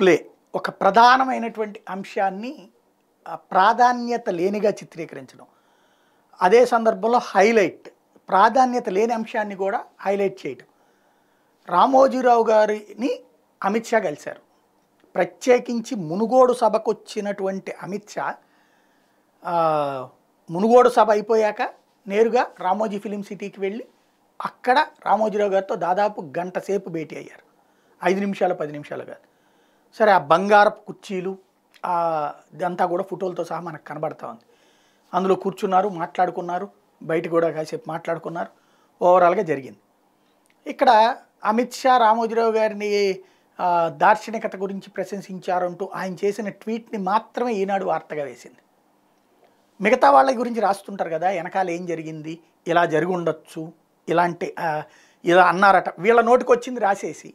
play ఒక ప్రధానమైనటువంటి అంశాన్ని ప్రాధాన్యత లేనిగా చిత్రీకరించడం అదే సందర్భంలో హైలైట్ ప్రాధాన్యత లేని అంశాన్ని కూడా హైలైట్ చేయటం రామోజీరావు గారిని అమిత్ షా కలిశారు ప్రత్యేకించి మునుగోడు సభకు వచ్చినటువంటి అమిత్ షా మునుగోడు సభ అయిపోయాక నేరుగా రామోజీ ఫిలిం సిటీకి వెళ్ళి అక్కడ రామోజీరావు గారితో దాదాపు గంట సేపు భేటీ అయ్యారు ఐదు నిమిషాలు పది నిమిషాలు కాదు సరే ఆ బంగారపు కుర్చీలు ఇదంతా కూడా ఫోటోలతో సహా మనకు కనబడతా ఉంది అందులో కూర్చున్నారు మాట్లాడుకున్నారు బయట కూడా కాసేపు మాట్లాడుకున్నారు ఓవరాల్గా జరిగింది ఇక్కడ అమిత్ షా రామోజీరావు గారిని దార్శనికత గురించి ప్రశంసించారంటూ ఆయన చేసిన ట్వీట్ని మాత్రమే ఈనాడు వార్తగా వేసింది మిగతా వాళ్ళ గురించి రాస్తుంటారు కదా వెనకాల ఏం జరిగింది ఇలా జరిగి ఉండొచ్చు ఇలాంటి ఇలా అన్నారట వీళ్ళ నోటికి వచ్చింది రాసేసి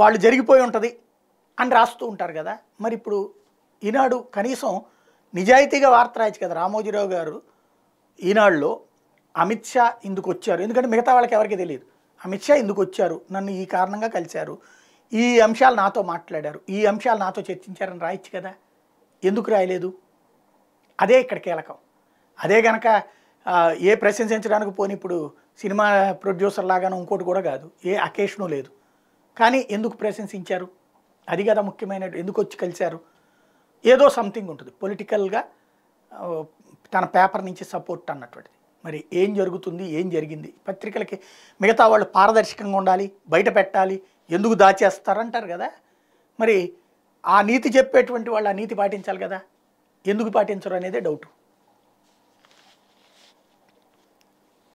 వాళ్ళు జరిగిపోయి ఉంటుంది అని రాస్తూ ఉంటారు కదా మరి ఇప్పుడు ఈనాడు కనీసం నిజాయితీగా వార్త రాయొచ్చు కదా రామోజీరావు గారు ఈనాడులో అమిత్ షా ఇందుకు వచ్చారు ఎందుకంటే మిగతా వాళ్ళకి ఎవరికి తెలియదు అమిత్ షా ఇందుకు వచ్చారు నన్ను ఈ కారణంగా కలిశారు ఈ అంశాలు నాతో మాట్లాడారు ఈ అంశాలు నాతో చర్చించారని రాయొచ్చు కదా ఎందుకు రాయలేదు అదే ఇక్కడ కీలకం అదే గనక ఏ ప్రశంసించడానికి పోని ఇప్పుడు సినిమా ప్రొడ్యూసర్ లాగాను ఇంకోటి కూడా కాదు ఏ అకేషను లేదు కానీ ఎందుకు ప్రశంసించారు అది కదా ముఖ్యమైన ఎందుకు వచ్చి కలిశారు ఏదో సంథింగ్ ఉంటుంది పొలిటికల్గా తన పేపర్ నుంచి సపోర్ట్ అన్నటువంటిది మరి ఏం జరుగుతుంది ఏం జరిగింది పత్రికలకి మిగతా వాళ్ళు పారదర్శకంగా ఉండాలి బయట పెట్టాలి ఎందుకు దాచేస్తారంటారు కదా మరి ఆ నీతి చెప్పేటువంటి వాళ్ళు ఆ నీతి పాటించాలి కదా ఎందుకు పాటించరు అనేదే డౌటు